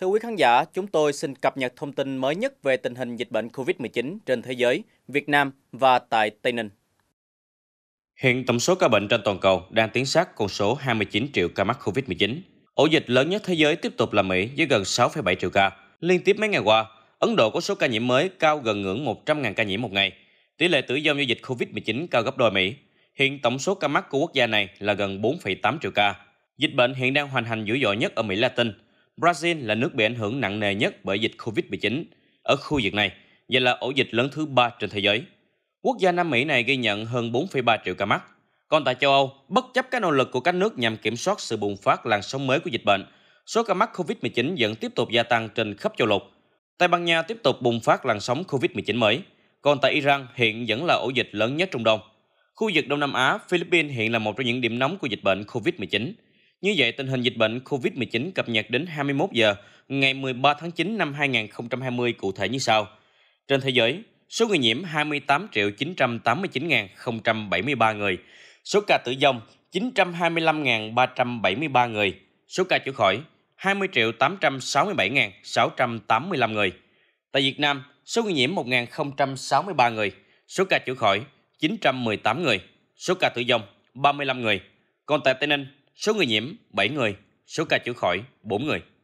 Thưa quý khán giả, chúng tôi xin cập nhật thông tin mới nhất về tình hình dịch bệnh COVID-19 trên thế giới, Việt Nam và tại Tây Ninh. Hiện tổng số ca bệnh trên toàn cầu đang tiến sát con số 29 triệu ca mắc COVID-19. Ổ dịch lớn nhất thế giới tiếp tục là Mỹ với gần 6,7 triệu ca. Liên tiếp mấy ngày qua, Ấn Độ có số ca nhiễm mới cao gần ngưỡng 100.000 ca nhiễm một ngày. Tỷ lệ tử vong do dịch COVID-19 cao gấp đôi Mỹ. Hiện tổng số ca mắc của quốc gia này là gần 4,8 triệu ca. Dịch bệnh hiện đang hoành hành dữ dội nhất ở Mỹ Latin – Brazil là nước bị ảnh hưởng nặng nề nhất bởi dịch COVID-19 ở khu vực này và là ổ dịch lớn thứ ba trên thế giới. Quốc gia Nam Mỹ này ghi nhận hơn 4,3 triệu ca mắc. Còn tại châu Âu, bất chấp các nỗ lực của các nước nhằm kiểm soát sự bùng phát làn sóng mới của dịch bệnh, số ca mắc COVID-19 vẫn tiếp tục gia tăng trên khắp châu lục. Tây Ban Nha tiếp tục bùng phát làn sóng COVID-19 mới, còn tại Iran hiện vẫn là ổ dịch lớn nhất Trung Đông. Khu vực Đông Nam Á, Philippines hiện là một trong những điểm nóng của dịch bệnh COVID-19. Như vậy, tình hình dịch bệnh COVID-19 cập nhật đến 21 giờ ngày 13 tháng 9 năm 2020 cụ thể như sau. Trên thế giới, số người nhiễm 28.989.073 người, số ca tử vong 925.373 người, số ca chữa khỏi 20.867.685 người. Tại Việt Nam, số người nhiễm 1.063 người, số ca chữa khỏi 918 người, số ca tử vong 35 người. Còn tại Tây Ninh, số người nhiễm 7 người, số ca chữa khỏi 4 người.